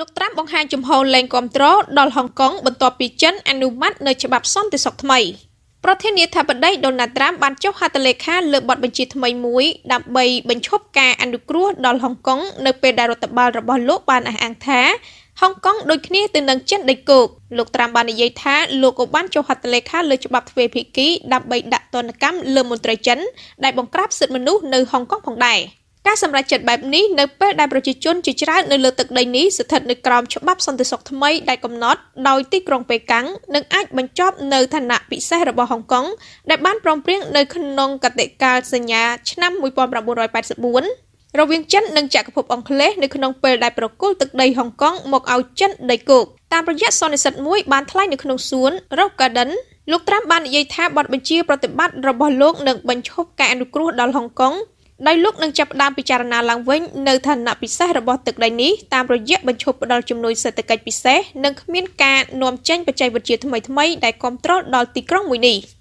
លោកត្រាំបង្ហាញជំហរលែងគ្រប់គ្រងដល់ហុងកុងបន្ទាប់ពីចិនអនុម័តនៅច្បាប់សន្តិសុខថ្មីប្រធានាធិបតីដូណាល់ត្រាំបានចុះហត្ថលេខាលើបទបញ្ជាថ្មីមួយដើម្បីបញ្ឈប់ការអនុគ្រោះដល់ហុងកុងនៅពេលដែលរដ្ឋបាលរបស់លោកបានអះអាងថាហុងកុងដូចគ្នាទៅនឹងចិនដីគោកលោកត្រាំបាននិយាយថាលោកក៏បានចុះហត្ថលេខាលើច្បាប់ទ្វេភាគីដើម្បីដាក់ទណ្ឌកម្មលើមន្ត្រីចិន ដែលបង្ក្រាបសិទ្ធិមនុស្សនៅហុងកុងផងដែរ។ការសម្រេចចិត្តបែបនេះនៅពេលដែលប្រជាជនជាច្រើននៅលើទឹកដីនេះស្ថិតនៅក្រោមច្បាប់សន្តិសុខថ្មីដែលកំណត់ដោយទីក្រុងប៉េកាំងនិងអាចបញ្ចប់នៅឋានៈពិសេសរបស់ហុងកុងដែលបានព្រមព្រៀងនៅក្នុងកតិកាលសញ្ញាឆ្នាំ1984រវាងចិននិងចក្រភពអង់គ្លេសនៅក្នុងពេលដែលប្រគល់ទឹកដីហុងកុងមកឲ្យចិនដីគោកតាមរយៈសន្និសិទមួយបានថ្លែងនៅក្នុងសួន Rose Garden លោកត្រាំបាននិយាយថាបទបញ្ជាប្រតិបត្តិរបស់លោកនឹងបញ្ឈប់ការអនុគ្រោះដល់ហុងកុងដោយលោកនឹងចាប់ផ្ដើមពិចារណាឡើងវិញនៅឋានៈពិសេសរបស់ទឹកដីនេះតាមរយៈបញ្ឈប់ផ្ដល់ជំនួយសេដ្ឋកិច្ចពិសេសនិងគ្មានការនាំចេញបច្ចេកវិទ្យាថ្មីៗដែលគ្រប់គ្រងដល់ទីក្រុងមួយនេះ។